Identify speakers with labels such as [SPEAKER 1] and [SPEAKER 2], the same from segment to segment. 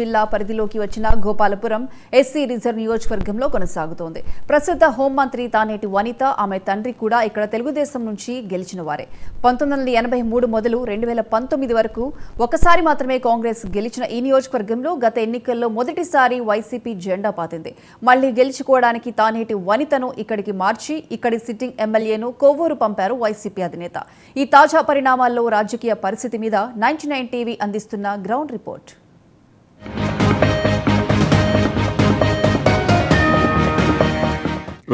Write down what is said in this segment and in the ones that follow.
[SPEAKER 1] జిల్లా పరిధిలోకి వచ్చిన గోపాలపురం ఎస్సీ రిజర్వ్ నియోజకవర్గంలో కొనసాగుతోంది ప్రస్తుత హోంమంత్రి తానేటి వనిత ఆమె తండ్రి కూడా ఇక్కడ తెలుగుదేశం నుంచి గెలిచిన వారే పంతొమ్మిది వందల ఎనభై మూడు మొదలు రెండు వేల పంతొమ్మిది వరకు ఒకసారి మాత్రమే కాంగ్రెస్ గెలిచిన ఈ నియోజకవర్గంలో గత ఎన్నికల్లో మొదటిసారి వైసీపీ జెండా పాతింది మళ్లీ గెలుచుకోవడానికి తానేటి వనితను ఇక్కడికి మార్చి ఇక్కడి సిట్టింగ్ ఎమ్మెల్యేను కొవ్వూరు పంపారు వైసీపీ అధినేత ఈ తాజా పరిణామాల్లో రాజకీయ పరిస్థితి మీద నైన్టీ నైన్ టీవీ అందిస్తున్న గ్రౌండ్ రిపోర్ట్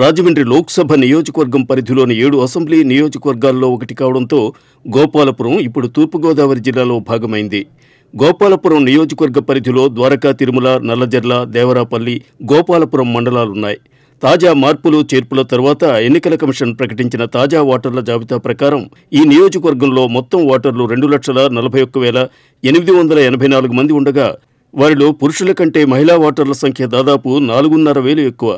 [SPEAKER 1] రాజమండ్రి లోక్సభ నియోజకవర్గం పరిధిలోని ఏడు అసెంబ్లీ నియోజకవర్గాల్లో ఒకటి కావడంతో గోపాలపురం ఇప్పుడు తూర్పుగోదావరి జిల్లాలో భాగమైంది గోపాలపురం నియోజకవర్గ పరిధిలో ద్వారకా తిరుమల నల్లజర్ల దేవరాపల్లి గోపాలపురం మండలాలున్నాయి తాజా మార్పులు చేర్పుల తర్వాత ఎన్నికల కమిషన్ ప్రకటించిన తాజా ఓటర్ల జాబితా ప్రకారం ఈ నియోజకవర్గంలో మొత్తం ఓటర్లు రెండు లక్షల నలభై ఒక్క వేల ఎనిమిది వందల ఎనభై నాలుగు మంది ఉండగా వారిలో పురుషుల కంటే మహిళా ఓటర్ల సంఖ్య దాదాపు నాలుగున్నర వేలు ఎక్కువ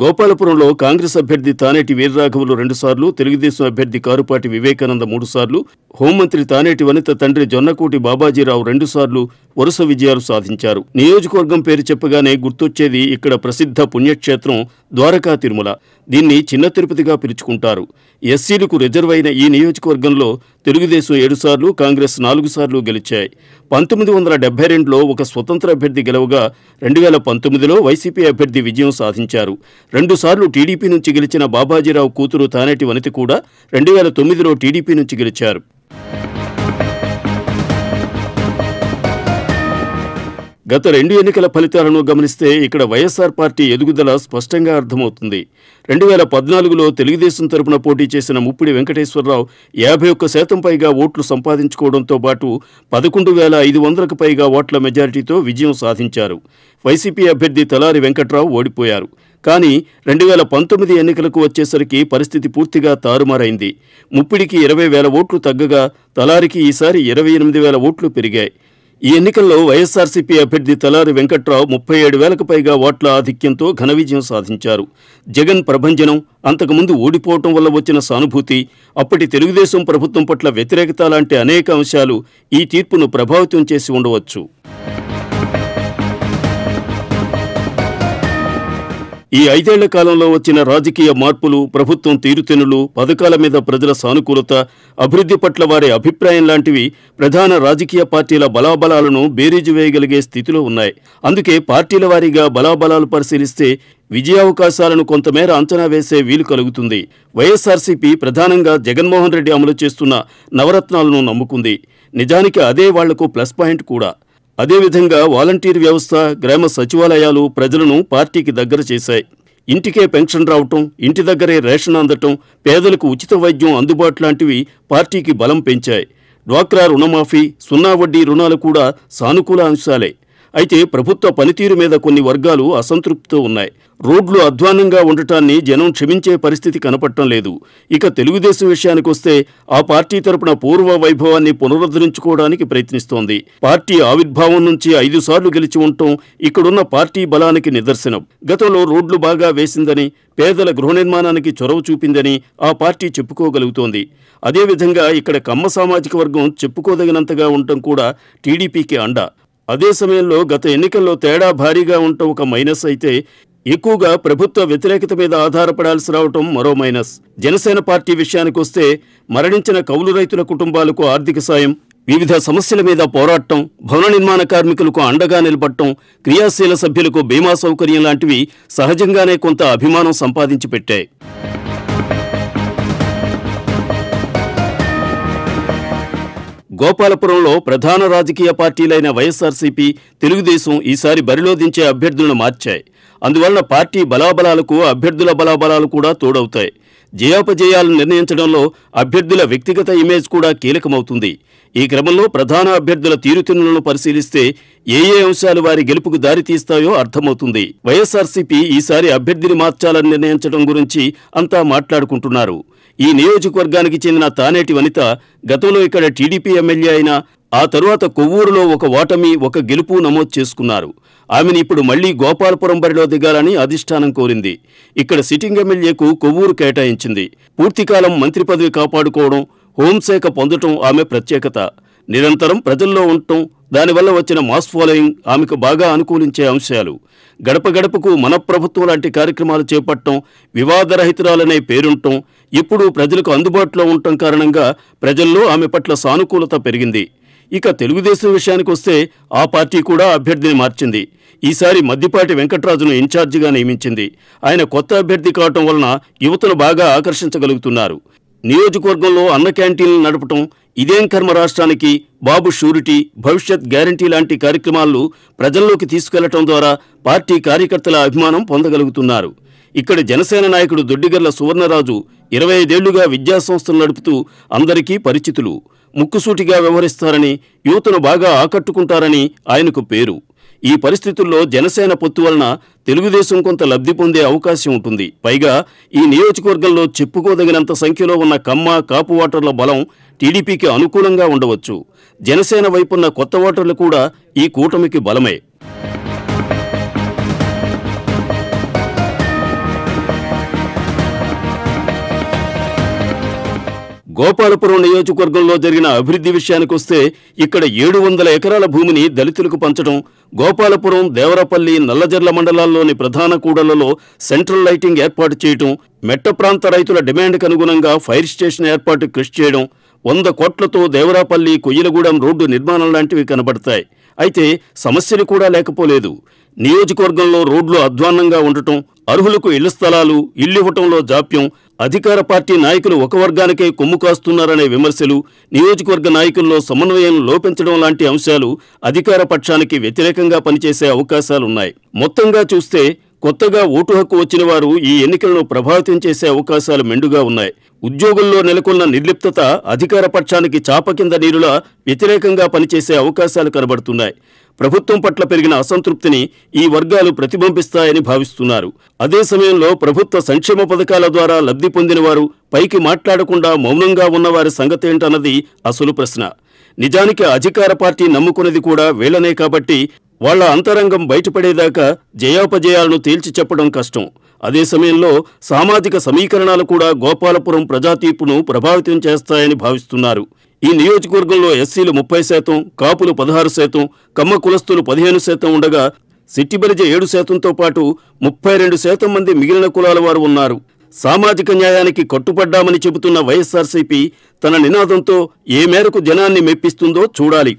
[SPEAKER 1] గోపాలపురంలో కాంగ్రెస్ అభ్యర్థి తానేటి వీరరాఘవులు రెండుసార్లు తెలుగుదేశం అభ్యర్థి కారుపాటి వివేకానంద మూడుసార్లు హోంమంత్రి తానేటి వనిత తండ్రి జొన్నకోటి బాబాజీరావు రెండుసార్లు వరుస విజయాలు సాధించారు నియోజకవర్గం పేరు చెప్పగానే గుర్తొచ్చేది ఇక్కడ ప్రసిద్ధ పుణ్యక్షేత్రం ద్వారకా తిరుమల దీన్ని చిన్న తిరుపతిగా పిలుచుకుంటారు ఎస్సీలకు రిజర్వ్ అయిన ఈ నియోజకవర్గంలో తెలుగుదేశం ఏడుసార్లు కాంగ్రెస్ నాలుగు సార్లు గెలిచాయి పంతొమ్మిది వందల డెబ్బై రెండులో ఒక స్వతంత్ర అభ్యర్థి గెలవగా రెండు వేల పంతొమ్మిదిలో వైసీపీ అభ్యర్థి విజయం సాధించారు రెండుసార్లు టీడీపీ నుంచి గెలిచిన బాబాజీరావు కూతురు తానేటి వనిత కూడా రెండు వేల తొమ్మిదిలో టీడీపీ నుంచి గెలిచారు గత రెండు ఎన్నికల ఫలితాలను గమనిస్తే ఇక్కడ వైఎస్ఆర్ పార్టీ ఎదుగుదల స్పష్టంగా అర్థమవుతుంది రెండు వేల పద్నాలుగులో తెలుగుదేశం తరపున పోటీ చేసిన ముప్పిడి వెంకటేశ్వరరావు యాభై ఒక్క శాతం పైగా ఓట్లు సంపాదించుకోవడంతో పాటు పదకొండు వేల ఐదు వందలకు పైగా ఓట్ల మెజారిటీతో విజయం సాధించారు వైసీపీ అభ్యర్థి తలారి వెంకట్రావు ఓడిపోయారు కానీ రెండు వేల పంతొమ్మిది ఎన్నికలకు వచ్చేసరికి పరిస్థితి పూర్తిగా తారుమారైంది ముప్పిడికి ఇరవై వేల ఓట్లు తగ్గగా తలారికి ఈసారి ఇరవై ఎనిమిది వేల ఓట్లు పెరిగాయి ఈ ఎన్నికల్లో వైఎస్ఆర్సీపీ అభ్యర్థి తలారి వెంకట్రావు ముప్పై ఏడు వేలకు పైగా ఓట్ల ఆధిక్యంతో ఘన విజయం సాధించారు జగన్ ప్రభంజనం అంతకుముందు ఓడిపోవటం వల్ల వచ్చిన సానుభూతి అప్పటి తెలుగుదేశం ప్రభుత్వం పట్ల వ్యతిరేకత లాంటి అనేక అంశాలు ఈ తీర్పును ప్రభావితం చేసి ఉండవచ్చు ఈ ఐదేళ్ల కాలంలో వచ్చిన రాజకీయ మార్పులు ప్రభుత్వం తీరుతెనులు పథకాల మీద ప్రజల సానుకూలత అభివృద్ధి పట్ల వారి అభిప్రాయం లాంటివి ప్రధాన రాజకీయ పార్టీల బలాబలాలను బేరీజు వేయగలిగే స్థితిలో ఉన్నాయి అందుకే పార్టీల వారీగా బలాబలాలు పరిశీలిస్తే విజయావకాశాలను కొంతమేర అంచనా వేసే వీలు కలుగుతుంది వైఎస్ఆర్సీపీ ప్రధానంగా జగన్మోహన్ రెడ్డి అమలు చేస్తున్న నవరత్నాలను నమ్ముకుంది నిజానికి అదే వాళ్లకు ప్లస్ పాయింట్ కూడా అదేవిధంగా వాలంటీర్ వ్యవస్థ గ్రామ సచివాలయాలు ప్రజలను పార్టీకి దగ్గర చేశాయి ఇంటికే పెన్షన్ రావటం ఇంటి దగ్గరే రేషన్ అందటం పేదలకు ఉచిత వైద్యం అందుబాటు లాంటివి పార్టీకి బలం పెంచాయి డ్వాక్రా రుణమాఫీ సున్నా వడ్డీ రుణాలు కూడా సానుకూల అంశాలే అయితే ప్రభుత్వ పనితీరు మీద కొన్ని వర్గాలు అసంతృప్తితో ఉన్నాయి రోడ్లు అధ్వానంగా ఉండటాన్ని జనం క్షమించే పరిస్థితి కనపడటం లేదు ఇక తెలుగుదేశం విషయానికొస్తే ఆ పార్టీ తరపున పూర్వ వైభవాన్ని పునరుద్ధరించుకోవడానికి ప్రయత్నిస్తోంది పార్టీ ఆవిర్భావం నుంచి ఐదు సార్లు గెలిచి ఉండటం ఇక్కడున్న పార్టీ బలానికి నిదర్శనం గతంలో రోడ్లు బాగా వేసిందని పేదల గృహ నిర్మాణానికి చొరవ చూపిందని ఆ పార్టీ చెప్పుకోగలుగుతోంది అదేవిధంగా ఇక్కడ కమ్మ సామాజిక వర్గం చెప్పుకోదగినంతగా ఉండటం కూడా టీడీపీకి అండ అదే సమయంలో గత ఎన్నికల్లో తేడా భారీగా ఉండటం ఒక మైనస్ అయితే ఎక్కువగా ప్రభుత్వ వ్యతిరేకత మీద ఆధారపడాల్సి రావటం మరో మైనస్ జనసేన పార్టీ విషయానికొస్తే మరణించిన కౌలు రైతుల కుటుంబాలకు ఆర్థిక సాయం వివిధ సమస్యల మీద పోరాటం భవన నిర్మాణ కార్మికులకు అండగా నిలబడటం క్రియాశీల సభ్యులకు బీమా సౌకర్యం లాంటివి సహజంగానే కొంత అభిమానం సంపాదించి పెట్టాయి గోపాలపురంలో ప్రధాన రాజకీయ పార్టీలైన వైఎస్ఆర్సీపీ తెలుగుదేశం ఈసారి బరిలో దించే అభ్యర్థులను మార్చాయి అందువలన పార్టీ బలాబలాలకు అభ్యర్థుల బలాబలాలు కూడా తోడవుతాయి జయాపజయాలు నిర్ణయించడంలో అభ్యర్థుల వ్యక్తిగత ఇమేజ్ కూడా కీలకమవుతుంది ఈ క్రమంలో ప్రధాన అభ్యర్థుల తీరుతెన్నులను పరిశీలిస్తే ఏ ఏ అంశాలు వారి గెలుపుకు దారితీస్తాయో అర్థమవుతుంది వైఎస్ఆర్సీపీ ఈసారి అభ్యర్థిని మార్చాలని నిర్ణయించడం గురించి అంతా మాట్లాడుకుంటున్నారు ఈ నియోజకవర్గానికి చెందిన తానేటి వనిత గతంలో ఇక్కడ టీడీపీ ఎమ్మెల్యే అయిన ఆ తరువాత కొవ్వూరులో ఒక ఓటమి ఒక గెలుపు నమోదు చేసుకున్నారు ఆమెను ఇప్పుడు మళ్లీ గోపాలపురం బరిలో దిగాలని అధిష్టానం కోరింది ఇక్కడ సిట్టింగ్ ఎమ్మెల్యేకు కొవ్వూరు కేటాయించింది పూర్తికాలం మంత్రి పదవి కాపాడుకోవడం హోంశాఖ పొందటం ఆమె ప్రత్యేకత నిరంతరం ప్రజల్లో ఉండటం దానివల్ల వచ్చిన మాస్ ఫాలోయింగ్ ఆమెకు బాగా అనుకూలించే అంశాలు గడప గడపకు మన ప్రభుత్వం లాంటి కార్యక్రమాలు చేపట్టడం వివాదరహితురాలనే పేరుంటం ఇప్పుడు ప్రజలకు అందుబాటులో ఉండటం కారణంగా ప్రజల్లో ఆమె పట్ల సానుకూలత పెరిగింది ఇక తెలుగుదేశం విషయానికి వస్తే ఆ పార్టీ కూడా అభ్యర్థిని మార్చింది ఈసారి మద్దిపాటి వెంకట్రాజును ఇన్ఛార్జిగా నియమించింది ఆయన కొత్త అభ్యర్థి కావటం వలన యువతను బాగా ఆకర్షించగలుగుతున్నారు నియోజకవర్గంలో అన్న క్యాంటీన్లు నడపటం ఇదేం కర్మ రాష్ట్రానికి బాబు షూరిటీ భవిష్యత్ గ్యారంటీ లాంటి కార్యక్రమాలను ప్రజల్లోకి తీసుకెళ్లటం ద్వారా పార్టీ కార్యకర్తల అభిమానం పొందగలుగుతున్నారు ఇక్కడ జనసేన నాయకుడు దొడ్డిగర్ల సువర్ణరాజు ఇరవై ఐదేళ్లుగా విద్యాసంస్థలు నడుపుతూ అందరికీ పరిచితులు ముక్కుసూటిగా వ్యవహరిస్తారని యువతను బాగా ఆకట్టుకుంటారని ఆయనకు పేరు ఈ పరిస్థితుల్లో జనసేన పొత్తు వలన తెలుగుదేశం కొంత లబ్ధి పొందే అవకాశం ఉంటుంది పైగా ఈ నియోజకవర్గంలో చెప్పుకోదగినంత సంఖ్యలో ఉన్న కమ్మ కాపు ఓటర్ల బలం టీడీపీకి అనుకూలంగా ఉండవచ్చు జనసేన వైపున్న కొత్త ఓటర్లు కూడా ఈ కూటమికి బలమే గోపాలపురం నియోజకవర్గంలో జరిగిన అభివృద్ధి విషయానికొస్తే ఇక్కడ ఏడు వందల ఎకరాల భూమిని దళితులకు పంచడం గోపాలపురం దేవరపల్లి నల్లజర్ల మండలాల్లోని ప్రధాన కూడలలో సెంట్రల్ లైటింగ్ ఏర్పాటు చేయటం మెట్ట ప్రాంత రైతుల డిమాండ్కు అనుగుణంగా ఫైర్ స్టేషన్ ఏర్పాటు కృషి చేయడం వంద కోట్లతో దేవరాపల్లి కొయ్యలగూడెం రోడ్డు నిర్మాణం లాంటివి కనబడతాయి అయితే సమస్యలు కూడా లేకపోలేదు నియోజకవర్గంలో రోడ్లు అధ్వాన్నంగా ఉండటం అర్హులకు ఇళ్ల స్థలాలు ఇవ్వటంలో జాప్యం అధికార పార్టీ నాయకులు ఒక వర్గానికే కొమ్ము కాస్తున్నారనే విమర్శలు నియోజకవర్గ నాయకుల్లో సమన్వయం లోపించడం లాంటి అంశాలు అధికార పక్షానికి వ్యతిరేకంగా పనిచేసే అవకాశాలున్నాయి మొత్తంగా చూస్తే కొత్తగా ఓటు హక్కు వచ్చిన వారు ఈ ఎన్నికలను ప్రభావితం చేసే అవకాశాలు మెండుగా ఉన్నాయి ఉద్యోగుల్లో నెలకొన్న నిర్లిప్తత అధికార పక్షానికి చాప కింద నీరులా వ్యతిరేకంగా పనిచేసే అవకాశాలు కనబడుతున్నాయి ప్రభుత్వం పట్ల పెరిగిన అసంతృప్తిని ఈ వర్గాలు ప్రతిబింబిస్తాయని భావిస్తున్నారు అదే సమయంలో ప్రభుత్వ సంక్షేమ పథకాల ద్వారా లబ్ధి పొందినవారు పైకి మాట్లాడకుండా మౌనంగా ఉన్నవారి సంగతేంటన్నది అసలు ప్రశ్న నిజానికి అధికార పార్టీ నమ్ముకున్నది కూడా వీళ్లనే కాబట్టి వాళ్ల అంతరంగం బయటపడేదాకా జయాపజయాలను తేల్చి చెప్పడం కష్టం అదే సమయంలో సామాజిక సమీకరణాలు కూడా గోపాలపురం ప్రజాతీర్పును ప్రభావితం చేస్తాయని భావిస్తున్నారు ఈ నియోజకవర్గంలో ఎస్సీలు ముప్పై శాతం కాపులు పదహారు శాతం కమ్మ కులస్తులు పదిహేను శాతం ఉండగా బలిజ ఏడు శాతంతో పాటు ముప్పై రెండు శాతం మంది మిగిలిన కులాల వారు ఉన్నారు సామాజిక న్యాయానికి కట్టుపడ్డామని చెబుతున్న వైఎస్ఆర్సీపీ తన నినాదంతో ఏ మేరకు జనాన్ని మెప్పిస్తుందో చూడాలి